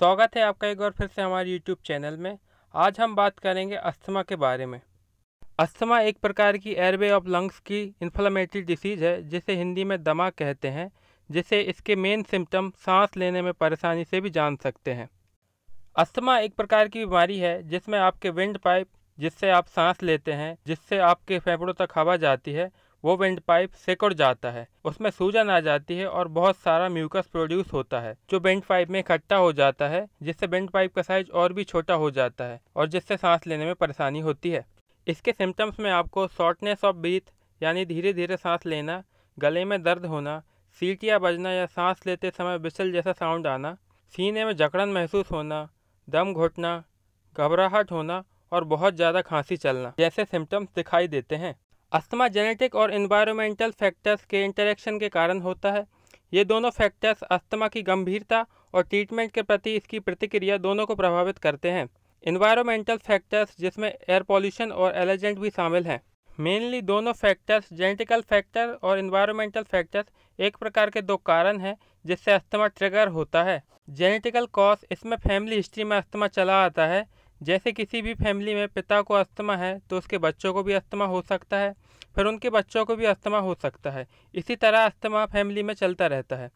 स्वागत है आपका एक बार फिर से हमारे यूट्यूब चैनल में आज हम बात करेंगे अस्थमा के बारे में अस्थमा एक प्रकार की एयरवे ऑफ लंग्स की इन्फ्लामेटरी डिसीज़ है जिसे हिंदी में दमा कहते हैं जिसे इसके मेन सिम्टम सांस लेने में परेशानी से भी जान सकते हैं अस्थमा एक प्रकार की बीमारी है जिसमें आपके विंड पाइप जिससे आप सांस लेते हैं जिससे आपके फेफड़ों तक हवा जाती है वो बेंड पाइप सिकुड़ जाता है उसमें सूजन आ जाती है और बहुत सारा म्यूकस प्रोड्यूस होता है जो बेंड पाइप में इकट्ठा हो जाता है जिससे बेंड पाइप का साइज और भी छोटा हो जाता है और जिससे सांस लेने में परेशानी होती है इसके सिम्टम्स में आपको शॉर्टनेस ऑफ ब्रीथ यानी धीरे धीरे सांस लेना गले में दर्द होना सीटियाँ बजना या सांस लेते समय बिसल जैसा साउंड आना सीने में जकड़न महसूस होना दम घुटना घबराहट होना और बहुत ज़्यादा खांसी चलना जैसे सिम्टम्स दिखाई देते हैं अस्थमा जेनेटिक और इन्वायरमेंटल फैक्टर्स के इंटरेक्शन के कारण होता है ये दोनों फैक्टर्स अस्थमा की गंभीरता और ट्रीटमेंट के प्रति इसकी प्रतिक्रिया दोनों को प्रभावित करते हैं इन्वायरमेंटल फैक्टर्स जिसमें एयर पॉल्यूशन और एलर्जेंट भी शामिल हैं मेनली दोनों फैक्टर्स जेनेटिकल फैक्टर और इन्वायरमेंटल फैक्टर्स एक प्रकार के दो कारण हैं जिससे अस्थमा ट्रिगर होता है जेनेटिकल कॉज इसमें फैमिली हिस्ट्री में अस्थमा चला आता है जैसे किसी भी फैमिली में पिता को अस्थमा है तो उसके बच्चों को भी अस्थमा हो सकता है फिर उनके बच्चों को भी अस्थमा हो सकता है इसी तरह अस्थमा फैमिली में चलता रहता है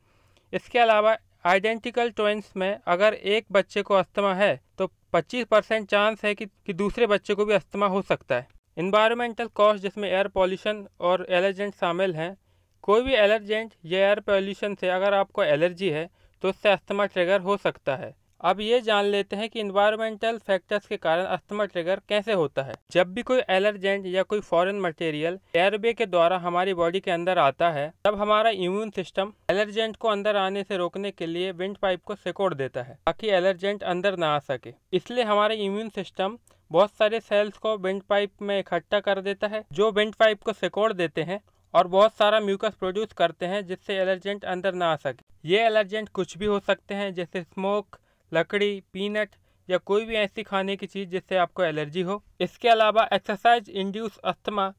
इसके अलावा आइडेंटिकल ट्वेंस में अगर एक बच्चे को अस्थमा है तो 25 परसेंट चांस है कि, कि दूसरे बच्चे को भी अस्थमा हो सकता है इन्वायरमेंटल कॉस्ट जिसमें एयर पॉल्यूशन और एलर्जेंट शामिल हैं कोई भी एलर्जेंट या एयर पॉल्यूशन से अगर आपको एलर्जी है तो उससे अस्थमा ट्रिगर हो सकता है अब ये जान लेते हैं कि इन्वायरमेंटल फैक्टर्स के कारण अस्थमा ट्रिगर कैसे होता है जब भी कोई एलर्जेंट या कोई फॉरेन मटेरियल एयरबे के द्वारा हमारी बॉडी के अंदर आता है तब हमारा इम्यून सिस्टम एलर्जेंट को अंदर आने से रोकने के लिए विंड पाइप को सिकोड़ देता है ताकि एलर्जेंट अंदर ना आ सके इसलिए हमारा इम्यून सिस्टम बहुत सारे सेल्स को विंड पाइप में इकट्ठा कर देता है जो विंड पाइप को सिकोड़ देते हैं और बहुत सारा म्यूकस प्रोड्यूस करते हैं जिससे एलर्जेंट अंदर ना आ सके ये एलर्जेंट कुछ भी हो सकते हैं जैसे स्मोक लकड़ी पीनट या कोई भी ऐसी खाने की चीज़ जिससे आपको एलर्जी हो इसके अलावा एक्सरसाइज इंड्यूस अस्थमा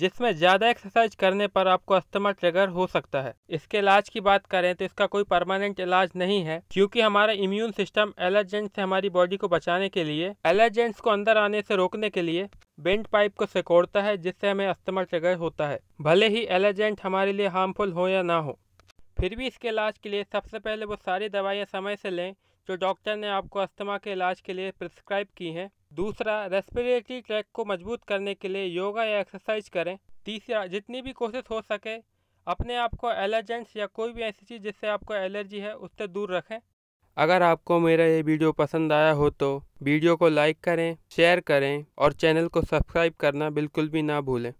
जिसमें ज़्यादा एक्सरसाइज करने पर आपको अस्थमा ट्रिगर हो सकता है इसके इलाज की बात करें तो इसका कोई परमानेंट इलाज नहीं है क्योंकि हमारा इम्यून सिस्टम एलर्जेंट से हमारी बॉडी को बचाने के लिए एलर्जेंट्स को अंदर आने से रोकने के लिए बेंट पाइप को सिकोड़ता है जिससे हमें अस्थमा ट्रिगर होता है भले ही एलर्जेंट हमारे लिए हार्मफुल हो या ना हो फिर भी इसके इलाज के लिए सबसे पहले वो सारी दवाइयाँ समय से लें जो डॉक्टर ने आपको अस्थमा के इलाज के लिए प्रिस्क्राइब की हैं दूसरा रेस्पिरेटरी ट्रैक को मजबूत करने के लिए योगा या एक्सरसाइज करें तीसरा जितनी भी कोशिश हो सके अपने आप को एलर्जेंट्स या कोई भी ऐसी चीज़ जिससे आपको एलर्जी है उससे दूर रखें अगर आपको मेरा ये वीडियो पसंद आया हो तो वीडियो को लाइक करें शेयर करें और चैनल को सब्सक्राइब करना बिल्कुल भी ना भूलें